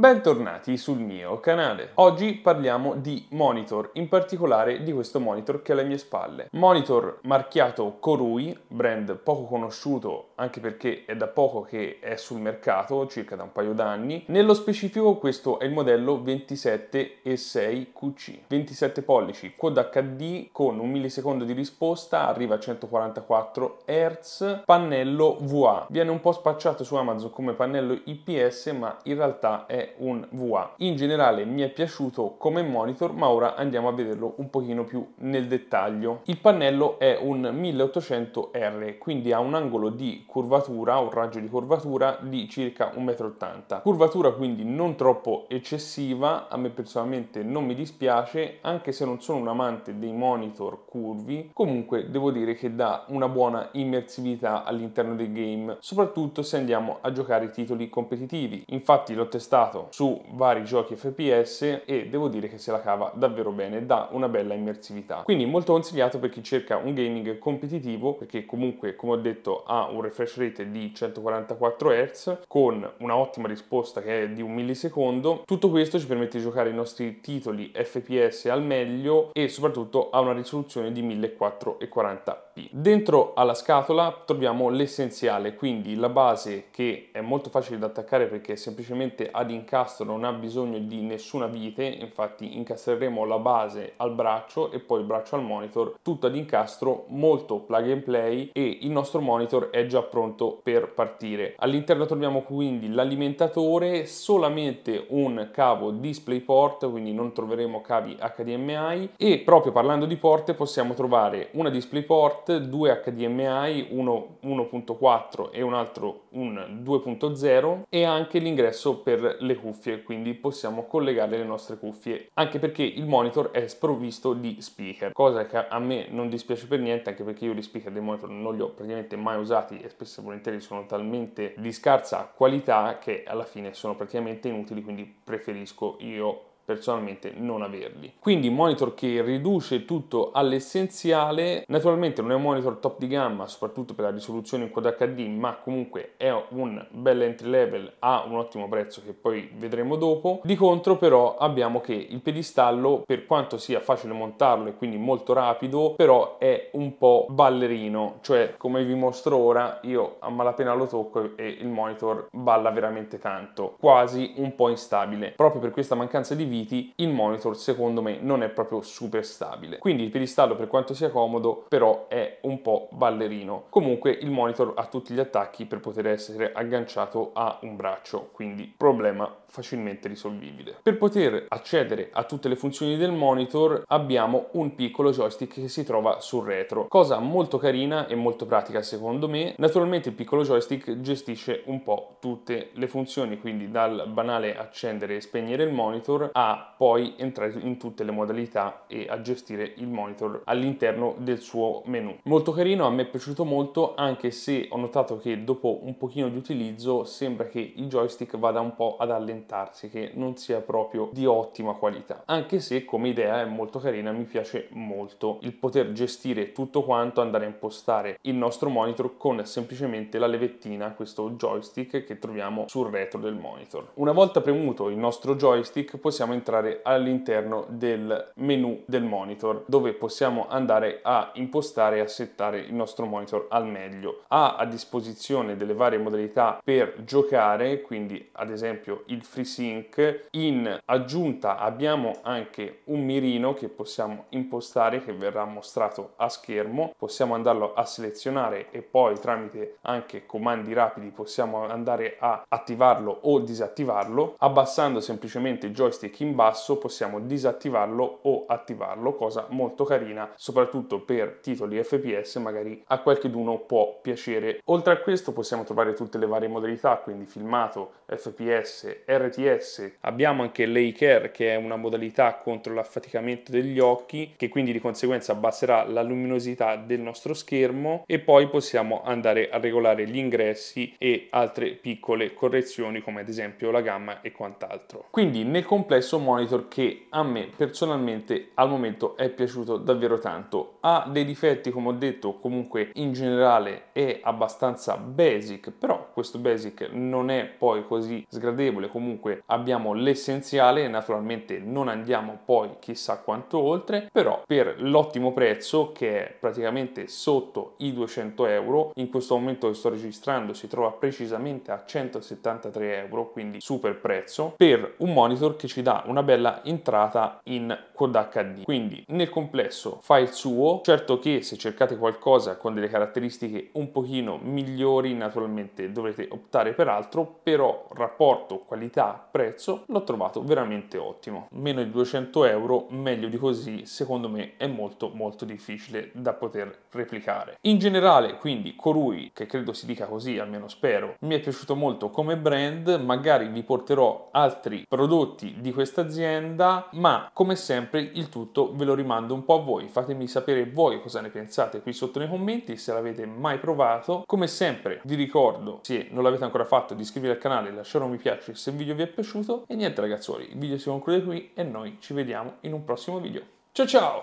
Bentornati sul mio canale. Oggi parliamo di monitor, in particolare di questo monitor che è alle mie spalle. Monitor marchiato Corui, brand poco conosciuto anche perché è da poco che è sul mercato, circa da un paio d'anni. Nello specifico questo è il modello 27E6QC. 27 pollici, quad HD con un millisecondo di risposta, arriva a 144 Hz, pannello VA. Viene un po' spacciato su Amazon come pannello IPS ma in realtà è un VA. In generale mi è piaciuto come monitor, ma ora andiamo a vederlo un pochino più nel dettaglio. Il pannello è un 1800R, quindi ha un angolo di curvatura, un raggio di curvatura di circa 1,80 m. Curvatura quindi non troppo eccessiva, a me personalmente non mi dispiace, anche se non sono un amante dei monitor curvi, comunque devo dire che dà una buona immersività all'interno del game, soprattutto se andiamo a giocare titoli competitivi. Infatti l'ho testato giocato su vari giochi FPS e devo dire che se la cava davvero bene, dà una bella immersività. Quindi molto consigliato per chi cerca un gaming competitivo, perché comunque, come ho detto, ha un refresh rate di 144 Hz con una ottima risposta che è di un millisecondo. Tutto questo ci permette di giocare i nostri titoli FPS al meglio e soprattutto ha una risoluzione di 1440p. Dentro alla scatola troviamo l'essenziale, quindi la base che è molto facile da attaccare perché è semplicemente ad incaricare l'incastro non ha bisogno di nessuna vite, infatti incastreremo la base al braccio e poi il braccio al monitor, tutto ad incastro molto plug and play e il nostro monitor è già pronto per partire. All'interno troviamo quindi l'alimentatore, solamente un cavo DisplayPort, quindi non troveremo cavi HDMI e proprio parlando di porte possiamo trovare una DisplayPort, due HDMI, uno 1.4 e un altro un 2.0 e anche l'ingresso per le cuffie, quindi possiamo collegare le nostre cuffie, anche perché il monitor è sprovvisto di speaker, cosa che a me non dispiace per niente, anche perché io gli speaker dei monitor non li ho praticamente mai usati e spesso e volentieri sono talmente di scarsa qualità che alla fine sono praticamente inutili, quindi preferisco io personalmente non averli. Quindi monitor che riduce tutto all'essenziale, naturalmente non è un monitor top di gamma, soprattutto per la risoluzione in Quad HD, ma comunque è un bel entry level a un ottimo prezzo che poi vedremo dopo. Di contro però abbiamo che il pedistallo, per quanto sia facile montarlo e quindi molto rapido, però è un po' ballerino, cioè come vi mostro ora io a malapena lo tocco e il monitor balla veramente tanto, quasi un po' instabile. Proprio per questa mancanza di video viti il monitor secondo me non è proprio super stabile quindi il piedistallo per quanto sia comodo però è un po' ballerino comunque il monitor ha tutti gli attacchi per poter essere agganciato a un braccio quindi problema facilmente risolvibile per poter accedere a tutte le funzioni del monitor abbiamo un piccolo joystick che si trova sul retro cosa molto carina e molto pratica secondo me naturalmente il piccolo joystick gestisce un po' tutte le funzioni quindi dal banale accendere e spegnere il monitor a poi entrare in tutte le modalità e a gestire il monitor all'interno del suo menu. Molto carino, a me è piaciuto molto anche se ho notato che dopo un pochino di utilizzo sembra che il joystick vada un po' ad allentarsi, che non sia proprio di ottima qualità. Anche se come idea è molto carina, mi piace molto il poter gestire tutto quanto, andare a impostare il nostro monitor con semplicemente la levettina, questo joystick che troviamo sul retro del monitor. Una volta premuto il nostro joystick possiamo possiamo entrare all'interno del menu del monitor dove possiamo andare a impostare e a settare il nostro monitor al meglio. Ha a disposizione delle varie modalità per giocare, quindi ad esempio il FreeSync. In aggiunta abbiamo anche un mirino che possiamo impostare che verrà mostrato a schermo. Possiamo andarlo a selezionare e poi tramite anche comandi rapidi possiamo andare a attivarlo o disattivarlo abbassando semplicemente il joystick in basso possiamo disattivarlo o attivarlo, cosa molto carina, soprattutto per titoli FPS, magari a qualche d'uno può piacere. Oltre a questo possiamo trovare tutte le varie modalità, quindi filmato, FPS, RTS, abbiamo anche l'Aker che è una modalità contro l'affaticamento degli occhi che quindi di conseguenza abbasserà la luminosità del nostro schermo e poi possiamo andare a regolare gli ingressi e altre piccole correzioni come ad esempio la gamma e quant'altro. Quindi nel complesso diverso monitor che a me personalmente al momento è piaciuto davvero tanto. Ha dei difetti come ho detto comunque in generale è abbastanza basic però questo basic non è poi così sgradevole comunque abbiamo l'essenziale naturalmente non andiamo poi chissà quanto oltre però per l'ottimo prezzo che è praticamente sotto i 200 euro in questo momento che sto registrando si trova precisamente a 173 euro quindi super prezzo per un monitor che ci dà una bella entrata in Code HD. Quindi nel complesso fa il suo, certo che se cercate qualcosa con delle caratteristiche un pochino migliori naturalmente dovrete optare per altro, però rapporto qualità-prezzo l'ho trovato veramente ottimo. Meno di 200 euro, meglio di così, secondo me è molto molto difficile da poter replicare. In generale quindi Corui, che credo si dica così, almeno spero, mi è piaciuto molto come brand, magari vi porterò altri prodotti di questa questa azienda, ma come sempre il tutto ve lo rimando un po' a voi. Fatemi sapere voi cosa ne pensate qui sotto nei commenti, se l'avete mai provato. Come sempre vi ricordo, se non l'avete ancora fatto, di iscrivervi al canale, lasciare un mi piace se il video vi è piaciuto. E niente ragazzuoli, il video si conclude qui e noi ci vediamo in un prossimo video. Ciao ciao!